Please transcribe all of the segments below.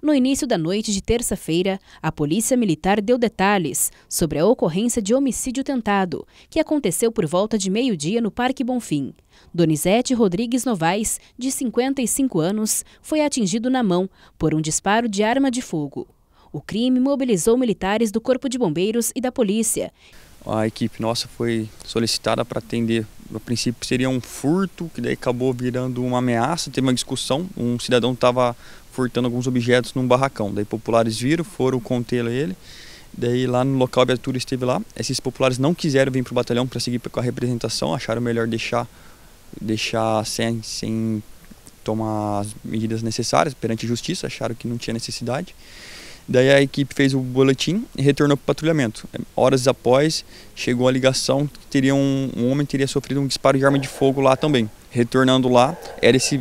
No início da noite de terça-feira, a Polícia Militar deu detalhes sobre a ocorrência de homicídio tentado, que aconteceu por volta de meio-dia no Parque Bonfim. Donizete Rodrigues Novaes, de 55 anos, foi atingido na mão por um disparo de arma de fogo. O crime mobilizou militares do Corpo de Bombeiros e da Polícia. A equipe nossa foi solicitada para atender. A princípio seria um furto, que daí acabou virando uma ameaça. Teve uma discussão, um cidadão estava furtando alguns objetos num barracão. Daí populares viram, foram contê-lo ele. Daí lá no local a viatura esteve lá. Esses populares não quiseram vir para o batalhão para seguir com a representação, acharam melhor deixar, deixar sem, sem tomar as medidas necessárias perante a justiça, acharam que não tinha necessidade. Daí a equipe fez o boletim e retornou para o patrulhamento. Horas após, chegou a ligação que teria um, um, homem teria sofrido um disparo de arma de fogo lá também. Retornando lá, era esse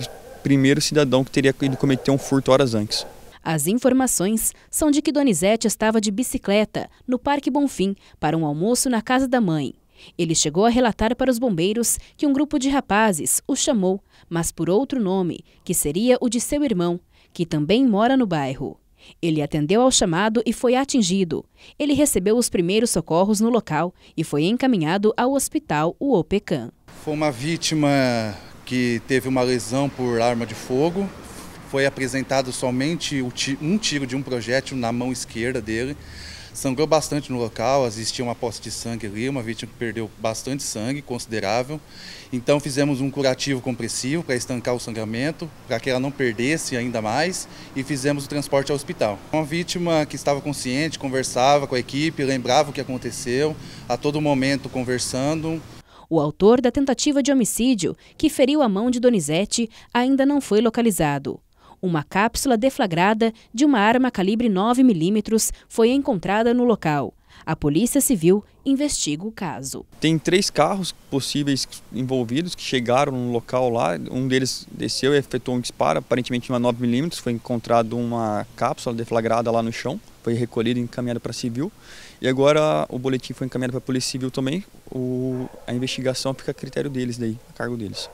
primeiro cidadão que teria ido cometer um furto horas antes. As informações são de que Donizete estava de bicicleta no Parque Bonfim para um almoço na casa da mãe. Ele chegou a relatar para os bombeiros que um grupo de rapazes o chamou, mas por outro nome, que seria o de seu irmão, que também mora no bairro. Ele atendeu ao chamado e foi atingido. Ele recebeu os primeiros socorros no local e foi encaminhado ao hospital UOPECAM. Foi uma vítima que teve uma lesão por arma de fogo. Foi apresentado somente um tiro de um projétil na mão esquerda dele. Sangrou bastante no local, existia uma poça de sangue ali, uma vítima que perdeu bastante sangue, considerável. Então fizemos um curativo compressivo para estancar o sangramento, para que ela não perdesse ainda mais, e fizemos o transporte ao hospital. Uma vítima que estava consciente, conversava com a equipe, lembrava o que aconteceu, a todo momento conversando. O autor da tentativa de homicídio, que feriu a mão de Donizete, ainda não foi localizado. Uma cápsula deflagrada de uma arma calibre 9mm foi encontrada no local. A Polícia Civil investiga o caso. Tem três carros possíveis envolvidos que chegaram no local lá. Um deles desceu e efetuou um disparo, aparentemente uma 9mm. Foi encontrado uma cápsula deflagrada lá no chão foi recolhido e encaminhado para civil. E agora o boletim foi encaminhado para a Polícia Civil também. O, a investigação fica a critério deles daí, a cargo deles.